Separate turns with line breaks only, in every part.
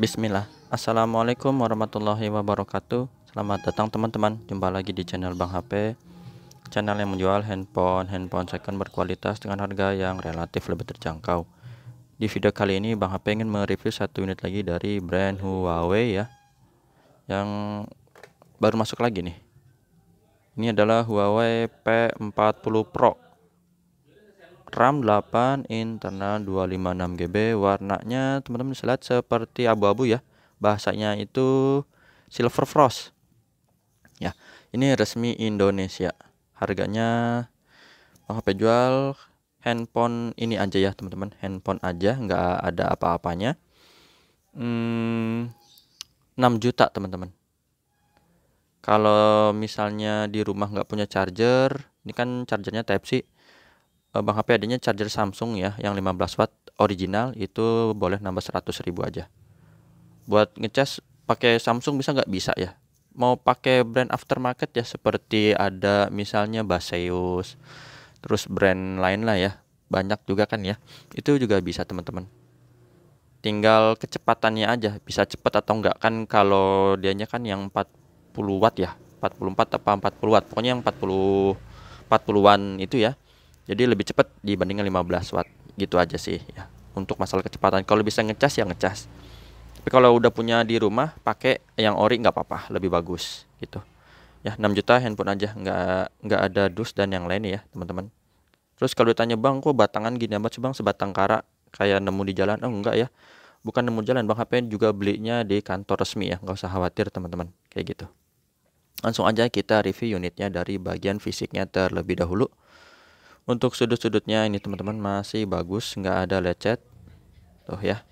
Bismillah Assalamualaikum warahmatullahi wabarakatuh Selamat datang teman-teman Jumpa lagi di channel Bang HP Channel yang menjual handphone-handphone second berkualitas dengan harga yang relatif lebih terjangkau Di video kali ini Bang HP ingin mereview satu unit lagi dari brand Huawei ya Yang baru masuk lagi nih Ini adalah Huawei P40 Pro RAM 8 internal 256 GB warnanya teman-teman bisa lihat seperti abu-abu ya bahasanya itu silver frost ya ini resmi Indonesia harganya HP oh, jual handphone ini aja ya teman-teman handphone aja nggak ada apa-apanya hmm, 6 juta teman-teman kalau misalnya di rumah nggak punya charger ini kan chargernya type C Eh, Bang HP adanya charger Samsung ya yang 15 watt original itu boleh nambah 100 ribu aja. Buat ngecas pakai Samsung bisa nggak bisa ya? Mau pakai brand aftermarket ya seperti ada misalnya Baseus, terus brand lain lah ya. Banyak juga kan ya. Itu juga bisa teman-teman. Tinggal kecepatannya aja bisa cepat atau enggak kan kalau dianya kan yang 40 watt ya. 44 apa 40 watt. Pokoknya yang 40 40-an itu ya jadi lebih cepat dibandingkan 15 watt gitu aja sih ya untuk masalah kecepatan kalau bisa ngecas ya ngecas tapi kalau udah punya di rumah pakai yang ori nggak apa-apa lebih bagus gitu ya 6 juta handphone aja nggak nggak ada dus dan yang lain ya teman-teman terus kalau ditanya bang kok batangan gini amat sih bang sebatang kara kayak nemu di jalan oh enggak ya bukan nemu jalan bang HP juga belinya di kantor resmi ya nggak usah khawatir teman-teman kayak gitu langsung aja kita review unitnya dari bagian fisiknya terlebih dahulu untuk sudut-sudutnya ini teman-teman masih bagus nggak ada lecet tuh ya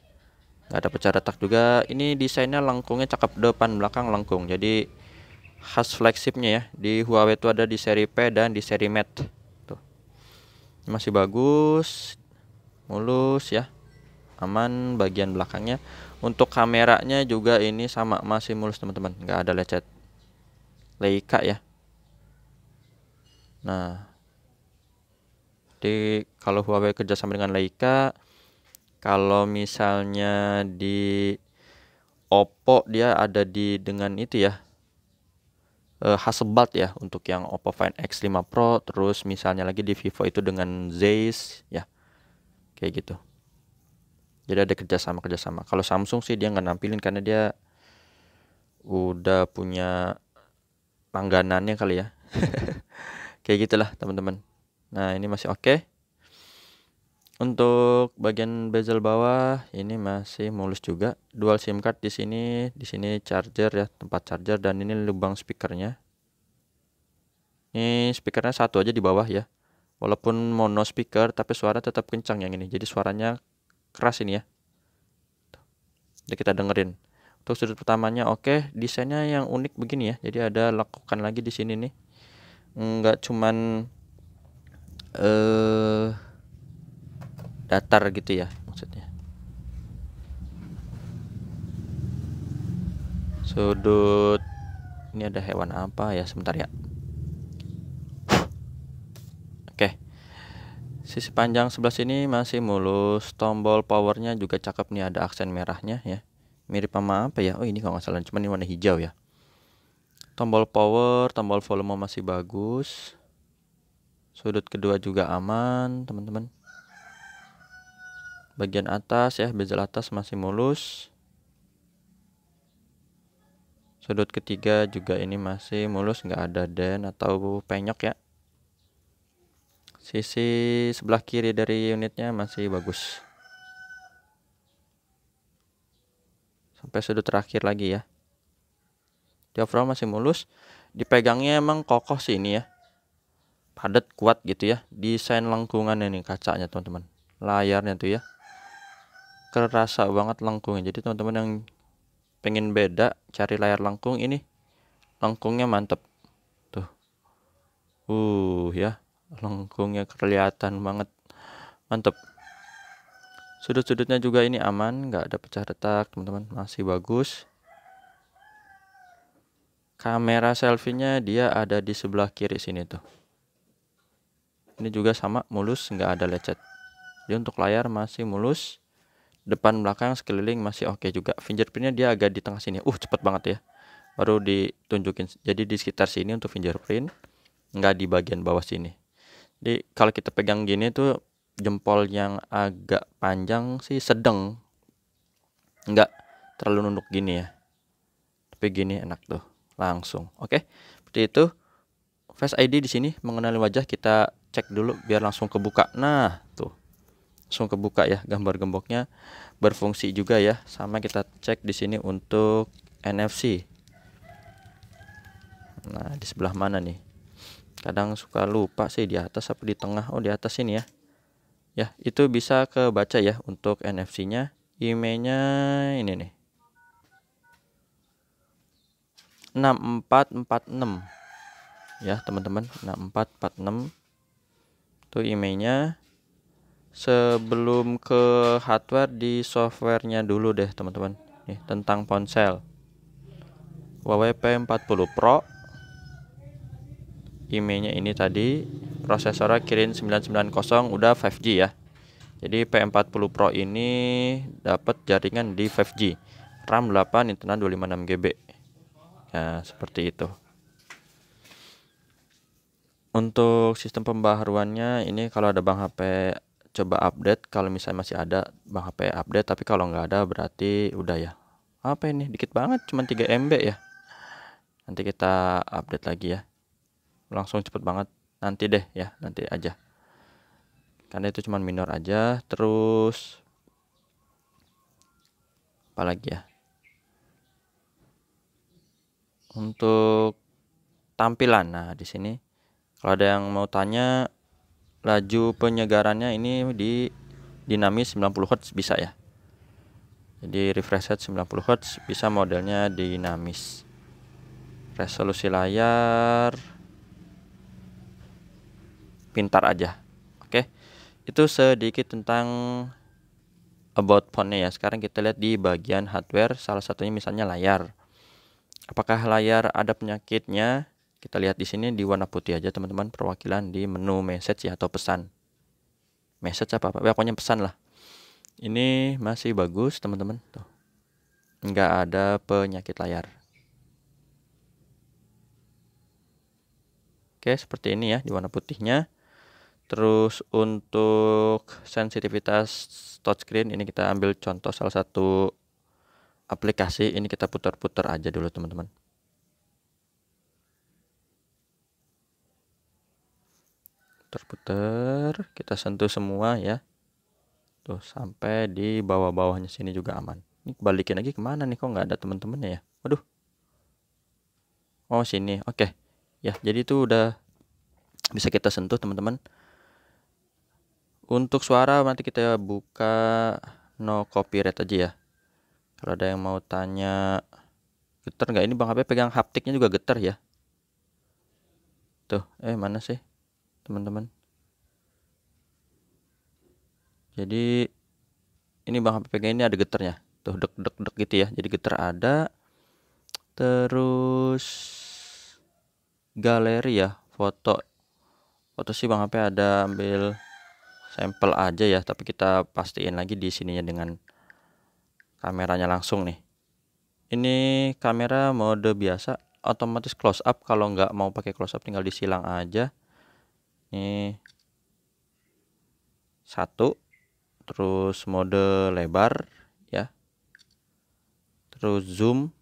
nggak ada pecah retak juga ini desainnya lengkungnya cakep depan belakang lengkung jadi khas flagshipnya ya di Huawei itu ada di seri P dan di seri Mate tuh masih bagus mulus ya aman bagian belakangnya untuk kameranya juga ini sama masih mulus teman-teman nggak ada lecet Leica ya nah jadi kalau Huawei kerjasama dengan Leica kalau misalnya di Oppo dia ada di dengan itu ya eh, Hasselblad ya untuk yang Oppo Find X5 Pro terus misalnya lagi di Vivo itu dengan Zeiss ya kayak gitu jadi ada kerjasama kerjasama kalau Samsung sih dia nggak nampilin karena dia udah punya langganannya kali ya kayak gitulah teman-teman Nah, ini masih oke. Okay. Untuk bagian bezel bawah ini masih mulus juga. Dual SIM card di sini, di sini charger ya, tempat charger dan ini lubang speakernya. Ini speakernya satu aja di bawah ya. Walaupun mono speaker tapi suara tetap kencang yang ini. Jadi suaranya keras ini ya. Jadi kita dengerin. Untuk sudut pertamanya oke, okay. desainnya yang unik begini ya. Jadi ada lakukan lagi di sini nih. Enggak cuman eh datar gitu ya maksudnya sudut ini ada hewan apa ya sebentar ya oke sisi panjang sebelah sini masih mulus tombol powernya juga cakep nih ada aksen merahnya ya mirip sama apa ya oh ini kalau nggak salah cuman ini warna hijau ya tombol power tombol volume masih bagus sudut kedua juga aman teman-teman bagian atas ya bezel atas masih mulus sudut ketiga juga ini masih mulus nggak ada den atau penyok ya sisi sebelah kiri dari unitnya masih bagus sampai sudut terakhir lagi ya di overall masih mulus dipegangnya emang kokoh sih ini ya padat kuat gitu ya desain lengkungan ini kacanya teman-teman layarnya tuh ya kerasa banget lengkungnya jadi teman-teman yang pengen beda cari layar lengkung ini lengkungnya mantep tuh uh ya lengkungnya kelihatan banget mantep sudut-sudutnya juga ini aman nggak ada pecah retak teman-teman masih bagus kamera selfie-nya dia ada di sebelah kiri sini tuh ini juga sama mulus nggak ada lecet jadi untuk layar masih mulus depan belakang sekeliling masih oke okay juga fingerprintnya dia agak di tengah sini uh cepet banget ya baru ditunjukin jadi di sekitar sini untuk fingerprint nggak di bagian bawah sini jadi kalau kita pegang gini tuh jempol yang agak panjang sih sedang nggak terlalu nunduk gini ya tapi gini enak tuh langsung oke okay? seperti itu Face ID di sini mengenali wajah kita cek dulu biar langsung kebuka. Nah, tuh. Langsung kebuka ya gambar gemboknya berfungsi juga ya. Sama kita cek di sini untuk NFC. Nah, di sebelah mana nih? Kadang suka lupa sih di atas apa di tengah. Oh, di atas ini ya. Ya, itu bisa kebaca ya untuk NFC-nya. IMEI-nya ini nih. 6446 ya teman-teman 6446 nah, itu emailnya sebelum ke hardware di softwarenya dulu deh teman-teman nih tentang ponsel Huawei P40 Pro emailnya ini tadi prosesornya Kirin 990 udah 5G ya jadi P40 Pro ini dapat jaringan di 5G RAM 8 internal 256GB Ya nah, seperti itu untuk sistem pembaharuannya ini kalau ada bank HP coba update kalau misalnya masih ada bank HP update tapi kalau nggak ada berarti udah ya. Apa ini? Dikit banget cuma 3 MB ya. Nanti kita update lagi ya. Langsung cepet banget. Nanti deh ya, nanti aja. Karena itu cuma minor aja terus apalagi ya. Untuk tampilan. Nah, di sini kalau ada yang mau tanya laju penyegarannya ini di dinamis 90 Hz bisa ya. Jadi refresh rate 90 Hz bisa modelnya dinamis. Resolusi layar pintar aja. Oke. Itu sedikit tentang about phone ya. Sekarang kita lihat di bagian hardware salah satunya misalnya layar. Apakah layar ada penyakitnya? Kita lihat di sini di warna putih aja teman-teman perwakilan di menu message ya atau pesan. Message apa apa? Ya, pokoknya pesan lah. Ini masih bagus teman-teman. Tuh. Nggak ada penyakit layar. Oke, seperti ini ya di warna putihnya. Terus untuk sensitivitas touchscreen ini kita ambil contoh salah satu aplikasi ini kita putar-putar aja dulu teman-teman. puter-puter kita sentuh semua ya tuh sampai di bawah-bawahnya sini juga aman ini balikin lagi kemana nih kok nggak ada temen-temennya ya waduh oh sini oke okay. ya jadi itu udah bisa kita sentuh teman-teman untuk suara nanti kita buka no copyright aja ya kalau ada yang mau tanya getar nggak ini bang HP pegang haptiknya juga getar ya tuh eh mana sih teman-teman jadi ini Bang HPPG ini ada geternya tuh dek dek dek gitu ya jadi geter ada terus galeri ya foto foto sih Bang HP ada ambil sampel aja ya tapi kita pastiin lagi di sininya dengan kameranya langsung nih ini kamera mode biasa otomatis close up kalau nggak mau pakai close up tinggal disilang aja ini satu terus mode lebar ya terus zoom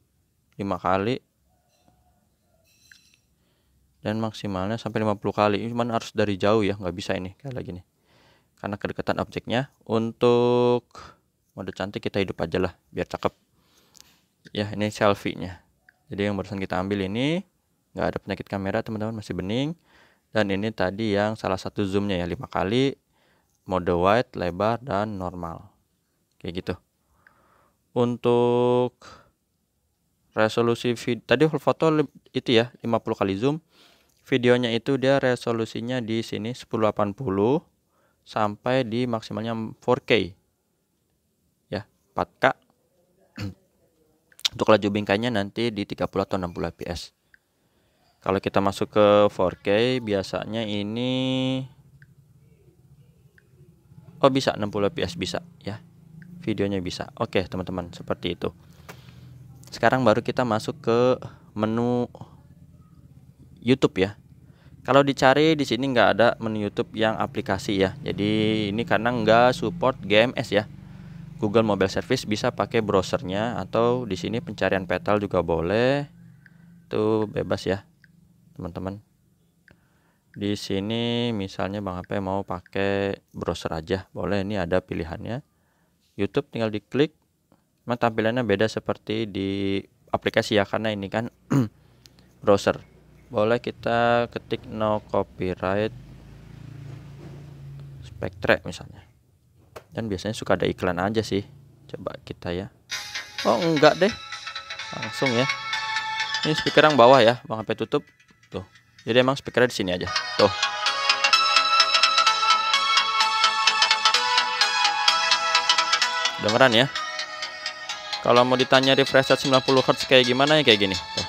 lima kali dan maksimalnya sampai 50 kali ini cuman harus dari jauh ya nggak bisa ini kayak lagi nih karena kedekatan objeknya untuk mode cantik kita hidup aja lah biar cakep ya ini selfie nya jadi yang barusan kita ambil ini nggak ada penyakit kamera teman-teman masih bening dan ini tadi yang salah satu zoomnya ya lima kali mode wide lebar dan normal kayak gitu untuk resolusi vid tadi full foto itu ya 50 kali zoom videonya itu dia resolusinya di sini 1080 sampai di maksimalnya 4K ya 4K untuk laju bingkainya nanti di 30 atau 60 fps kalau kita masuk ke 4K biasanya ini Oh bisa 60 fps bisa ya videonya bisa Oke teman-teman seperti itu sekarang baru kita masuk ke menu YouTube ya kalau dicari di sini nggak ada menu YouTube yang aplikasi ya jadi ini karena nggak support GMS ya Google Mobile Service bisa pakai browsernya atau di sini pencarian petal juga boleh itu bebas ya teman-teman di sini misalnya Bang HP mau pakai browser aja boleh ini ada pilihannya YouTube tinggal diklik memang tampilannya beda seperti di aplikasi ya karena ini kan browser boleh kita ketik no copyright spectre misalnya dan biasanya suka ada iklan aja sih coba kita ya oh enggak deh langsung ya ini speaker yang bawah ya Bang HP tutup jadi emang speakernya di sini aja. Tuh. Dengeran ya. Kalau mau ditanya refresh rate 90 Hz kayak gimana ya kayak gini. Tuh.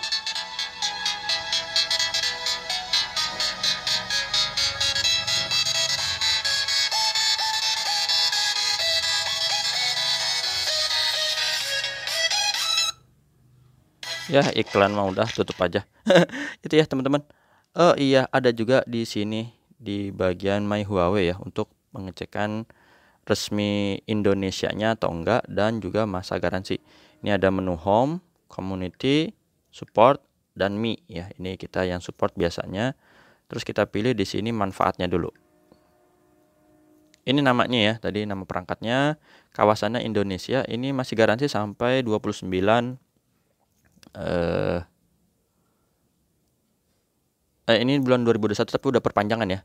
Ya iklan mau udah tutup aja. Itu ya teman-teman. Oh iya, ada juga di sini di bagian My Huawei ya untuk mengecekkan resmi Indonesia-nya atau enggak dan juga masa garansi. Ini ada menu home, community, support dan Mi ya. Ini kita yang support biasanya. Terus kita pilih di sini manfaatnya dulu. Ini namanya ya, tadi nama perangkatnya, kawasannya Indonesia. Ini masih garansi sampai 29 eh eh, ini bulan 2021 tapi udah perpanjangan ya.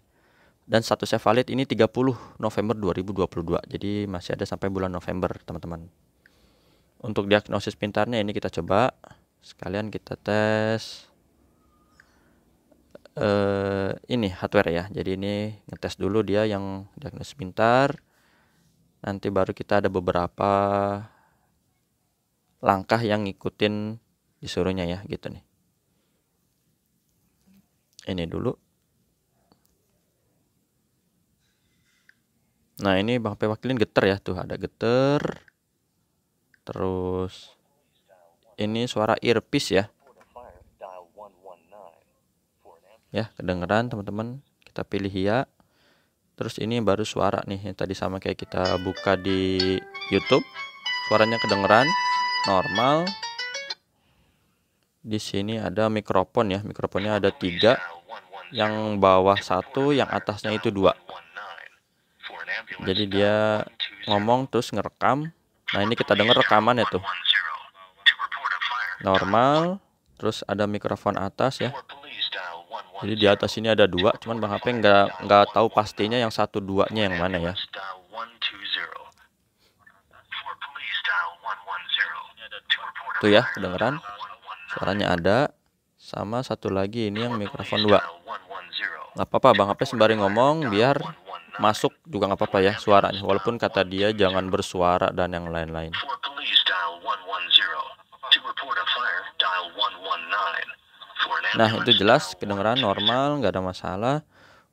Dan statusnya valid ini 30 November 2022. Jadi masih ada sampai bulan November, teman-teman. Untuk diagnosis pintarnya ini kita coba sekalian kita tes eh ini hardware ya. Jadi ini ngetes dulu dia yang diagnosis pintar. Nanti baru kita ada beberapa langkah yang ngikutin disuruhnya ya gitu nih ini dulu. Nah, ini Bang P wakilin geter ya, tuh ada geter. Terus ini suara earpiece ya. Ya, kedengeran teman-teman. Kita pilih ya. Terus ini baru suara nih yang tadi sama kayak kita buka di YouTube. Suaranya kedengeran normal di sini ada mikrofon ya mikrofonnya ada tiga yang bawah satu yang atasnya itu dua jadi dia ngomong terus ngerekam nah ini kita dengar ya tuh normal terus ada mikrofon atas ya jadi di atas ini ada dua cuman bang HP nggak nggak tahu pastinya yang satu duanya yang mana ya tuh ya kedengeran Suaranya ada. Sama satu lagi ini yang mikrofon 2. Nggak apa-apa Bang HP sembari ngomong biar masuk juga nggak apa-apa ya suaranya. Walaupun kata dia jangan bersuara dan yang lain-lain. Nah itu jelas kedengeran normal nggak ada masalah.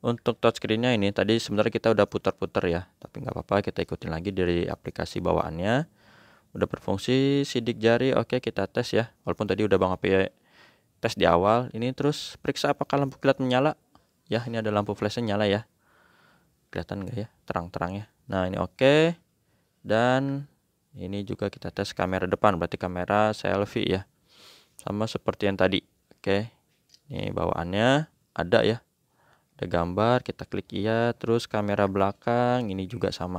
Untuk touchscreennya ini tadi sebenarnya kita udah putar-putar ya, tapi nggak apa-apa kita ikutin lagi dari aplikasi bawaannya udah berfungsi sidik jari oke kita tes ya walaupun tadi udah bang Api tes di awal ini terus periksa apakah lampu kilat menyala ya ini ada lampu flashnya nyala ya kelihatan enggak ya terang-terang ya nah ini oke dan ini juga kita tes kamera depan berarti kamera selfie ya sama seperti yang tadi oke ini bawaannya ada ya ada gambar kita klik iya terus kamera belakang ini juga sama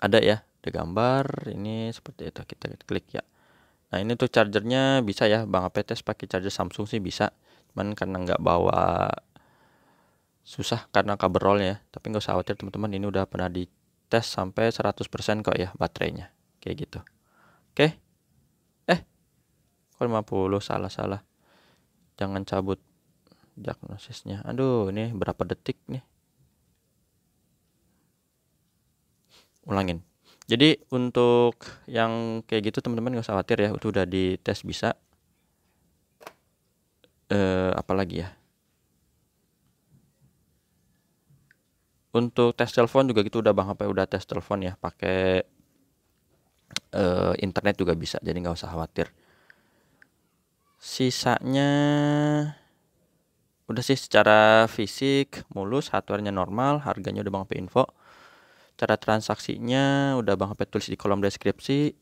ada ya ada gambar ini seperti itu kita klik ya nah ini tuh chargernya bisa ya bang apa tes pakai charger Samsung sih bisa cuman karena nggak bawa susah karena cover roll ya tapi nggak usah khawatir teman-teman ini udah pernah di tes sampai 100% kok ya baterainya kayak gitu oke eh kok 50 salah salah jangan cabut diagnosisnya aduh ini berapa detik nih ulangin jadi untuk yang kayak gitu teman-teman nggak usah khawatir ya itu udah tes bisa eh apalagi ya untuk tes telepon juga gitu udah bang HP udah tes telepon ya pakai eh, internet juga bisa jadi nggak usah khawatir sisanya udah sih secara fisik mulus hardwarenya normal harganya udah bang HP info cara transaksinya udah Bang Hafid tulis di kolom deskripsi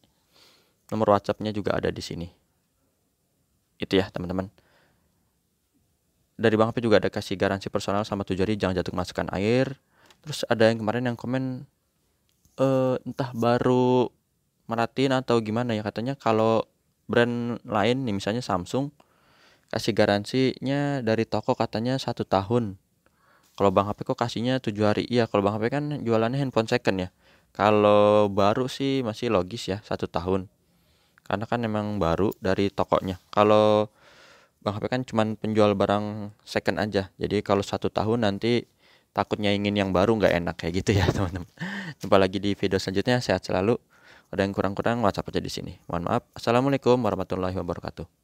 nomor WhatsAppnya juga ada di sini itu ya teman-teman dari Bang Hafid juga ada kasih garansi personal sama tujuh hari jangan jatuh masukkan air terus ada yang kemarin yang komen eh, entah baru meratin atau gimana ya katanya kalau brand lain nih misalnya Samsung kasih garansinya dari toko katanya satu tahun kalau bang HP kok kasihnya tujuh hari iya kalau bang HP kan jualannya handphone second ya kalau baru sih masih logis ya satu tahun karena kan emang baru dari tokonya kalau bang HP kan cuman penjual barang second aja jadi kalau satu tahun nanti takutnya ingin yang baru nggak enak kayak gitu ya teman-teman jumpa lagi di video selanjutnya sehat selalu ada yang kurang-kurang WhatsApp aja di sini mohon maaf assalamualaikum warahmatullahi wabarakatuh